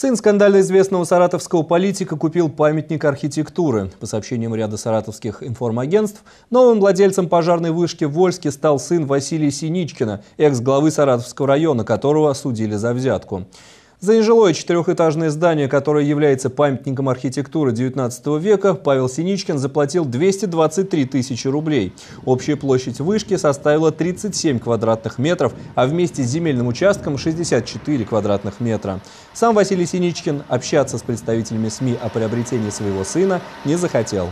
Сын скандально известного саратовского политика купил памятник архитектуры. По сообщениям ряда саратовских информагентств, новым владельцем пожарной вышки в Вольске стал сын Василия Синичкина, экс-главы Саратовского района, которого осудили за взятку. За нежилое четырехэтажное здание, которое является памятником архитектуры XIX века, Павел Синичкин заплатил 223 тысячи рублей. Общая площадь вышки составила 37 квадратных метров, а вместе с земельным участком 64 квадратных метра. Сам Василий Синичкин общаться с представителями СМИ о приобретении своего сына не захотел.